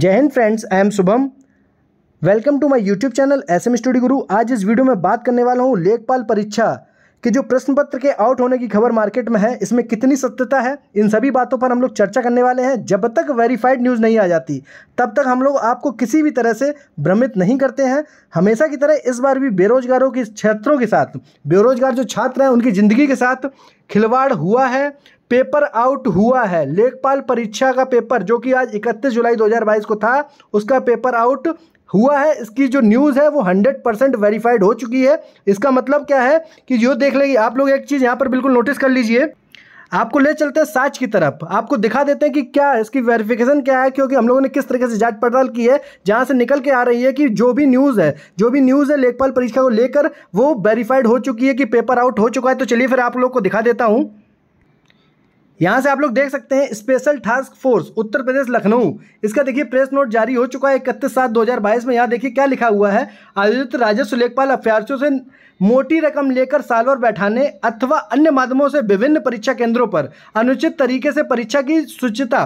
जय हिंद friends I am Shubham welcome to my YouTube channel S M study Guru आज इस वीडियो में बात करने वाला हूँ लेखपाल परीक्षा के जो प्रश्न पत्र के आउट होने की खबर मार्केट में है इसमें कितनी सत्यता है इन सभी बातों पर हम लोग चर्चा करने वाले हैं जब तक वेरीफाइड न्यूज़ नहीं आ जाती तब तक हम लोग आपको किसी भी तरह से भ्रमित नहीं करते हैं हमेशा की तरह इस बार भी बेरोजगारों के क्षेत्रों के साथ बेरोजगार जो छात्र हैं उनकी ज़िंदगी के साथ खिलवाड़ हुआ है पेपर आउट हुआ है लेखपाल परीक्षा का पेपर जो कि आज 31 जुलाई 2022 को था उसका पेपर आउट हुआ है इसकी जो न्यूज़ है वो हंड्रेड परसेंट वेरीफाइड हो चुकी है इसका मतलब क्या है कि जो देख लेगी आप लोग एक चीज़ यहाँ पर बिल्कुल नोटिस कर लीजिए आपको ले चलते हैं साच की तरफ आपको दिखा देते हैं कि क्या इसकी वेरिफिकेशन क्या है क्योंकि हम लोगों ने किस तरीके से जांच पड़ताल की है जहां से निकल के आ रही है कि जो भी न्यूज़ है जो भी न्यूज़ है लेखपाल परीक्षा को लेकर वो वेरीफाइड हो चुकी है कि पेपर आउट हो चुका है तो चलिए फिर आप लोग को दिखा देता हूँ यहाँ से आप लोग देख सकते हैं special task force Uttar Pradesh Lucknow इसका देखिए प्रेस नोट जारी हो चुका है इकतीस सात 2022 में यहाँ देखिए क्या लिखा हुआ है आयोजित राजस्व लेखपाल अभ्यार्थियों से मोटी रकम लेकर सालवर बैठाने अथवा अन्य माध्यमों से विभिन्न परीक्षा केंद्रों पर अनुचित तरीके से परीक्षा की सुचिता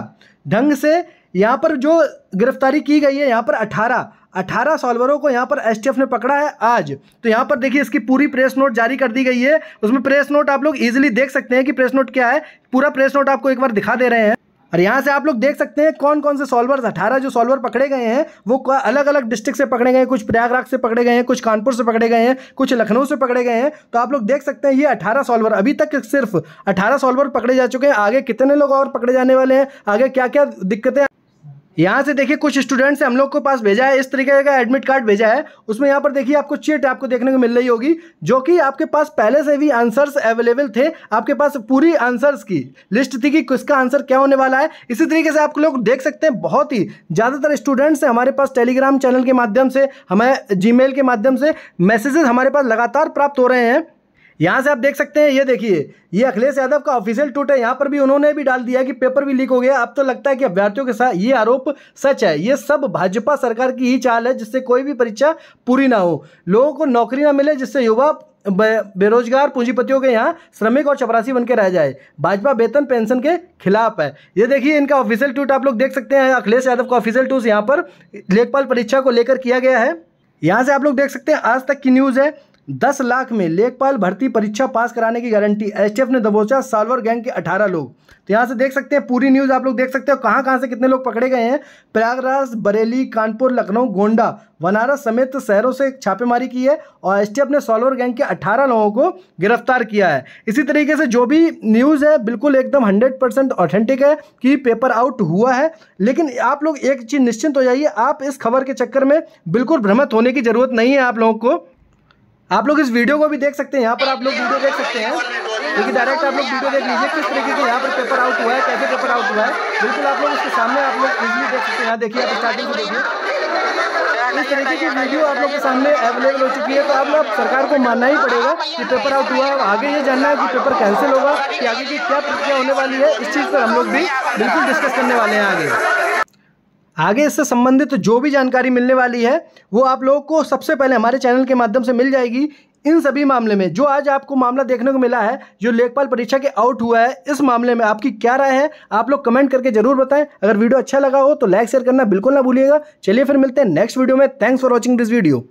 ढंग से यहाँ पर जो गिरफ्तारी की गई है यहाँ पर अठारह अठारह सॉल्वरों को यहाँ पर एस ने पकड़ा है आज तो यहाँ पर देखिए इसकी पूरी प्रेस नोट जारी कर दी गई है उसमें प्रेस नोट आप लोग इजिली देख सकते हैं कि प्रेस नोट क्या है पूरा प्रेस नोट आपको एक बार दिखा दे रहे हैं और यहाँ से आप लोग देख सकते हैं कौन कौन से सॉल्वर्स अठारह जो सॉल्वर पकड़े गए हैं वो अलग अलग डिस्ट्रिक्ट से पकड़े गए हैं कुछ प्रयागराज से पकड़े गए हैं कुछ कानपुर से पकड़े गए हैं कुछ लखनऊ से पकड़े गए हैं तो आप लोग देख सकते हैं ये अठारह सॉल्वर अभी तक सिर्फ अठारह सॉल्वर पकड़े जा चुके हैं आगे कितने लोग और पकड़े जाने वाले हैं आगे क्या क्या दिक्कतें यहाँ से देखिए कुछ स्टूडेंट्स हम लोग को पास भेजा है इस तरीके का एडमिट कार्ड भेजा है उसमें यहाँ पर देखिए आपको चिट आपको देखने को मिल रही होगी जो कि आपके पास पहले से भी आंसर्स अवेलेबल थे आपके पास पूरी आंसर्स की लिस्ट थी कि किसका आंसर क्या होने वाला है इसी तरीके से आप लोग देख सकते हैं बहुत ही ज़्यादातर स्टूडेंट्स हमारे पास टेलीग्राम चैनल के माध्यम से हमें जी के माध्यम से मैसेजेस हमारे पास लगातार प्राप्त हो रहे हैं यहाँ से आप देख सकते हैं ये देखिए ये अखिलेश यादव का ऑफिशियल ट्वीट है यहाँ पर भी उन्होंने भी डाल दिया कि पेपर भी लीक हो गया अब तो लगता है कि अभ्यर्थियों के साथ ये आरोप सच है ये सब भाजपा सरकार की ही चाल है जिससे कोई भी परीक्षा पूरी ना हो लोगों को नौकरी ना मिले जिससे युवा बेरोजगार पूंजीपतियों के यहाँ श्रमिक और चपरासी बनकर रह जाए भाजपा वेतन पेंशन के खिलाफ है ये देखिए इनका ऑफिशियल ट्वीट आप लोग देख सकते हैं अखिलेश यादव का ऑफिशियल ट्वीट यहाँ पर लेखपाल परीक्षा को लेकर किया गया है यहाँ से आप लोग देख सकते हैं आज तक की न्यूज़ है दस लाख में लेखपाल भर्ती परीक्षा पास कराने की गारंटी एस ने दबोचा सालवर गैंग के अठारह लोग तो यहाँ से देख सकते हैं पूरी न्यूज़ आप लोग देख सकते हो कहाँ कहाँ से कितने लोग पकड़े गए हैं प्रयागराज बरेली कानपुर लखनऊ गोंडा बनारस समेत शहरों से छापेमारी की है और एस ने सॉल्वर गैंग के अठारह लोगों को गिरफ्तार किया है इसी तरीके से जो भी न्यूज़ है बिल्कुल एकदम हंड्रेड परसेंट ऑथेंटिक है कि पेपर आउट हुआ है लेकिन आप लोग एक चीज़ निश्चिंत हो जाइए आप इस खबर के चक्कर में बिल्कुल भ्रमित होने की ज़रूरत नहीं है आप लोगों को आप लोग इस वीडियो को भी देख सकते हैं यहाँ पर आप लोग वीडियो देख सकते हैं क्योंकि डायरेक्ट आप लोग वीडियो देख लीजिए किस तरीके से यहाँ पर पेपर आउट हुआ है कैसे पेपर आउट हुआ है बिल्कुल आप लोग इसके सामने आप लोग इजिली देख सकते हैं यहाँ देखिए आप स्टार्टिंग से देखिए इस तरीके की वीडियो आप लोग के सामने अवेलेबल हो चुकी है तो आप लोग सरकार को मानना ही पड़ेगा कि पेपर आउट हुआ है आगे ये जानना है कि पेपर कैंसिल होगा कि आगे की क्या प्रक्रिया होने वाली है इस चीज़ पर हम लोग भी बिल्कुल डिस्कस करने वाले हैं आगे आगे इससे संबंधित जो भी जानकारी मिलने वाली है वो आप लोगों को सबसे पहले हमारे चैनल के माध्यम से मिल जाएगी इन सभी मामले में जो आज आपको मामला देखने को मिला है जो लेखपाल परीक्षा के आउट हुआ है इस मामले में आपकी क्या राय है आप लोग कमेंट करके जरूर बताएं अगर वीडियो अच्छा लगा हो तो लाइक शेयर करना बिल्कुल ना भूलिएगा चलिए फिर मिलते हैं नेक्स्ट वीडियो में thanks for watching this video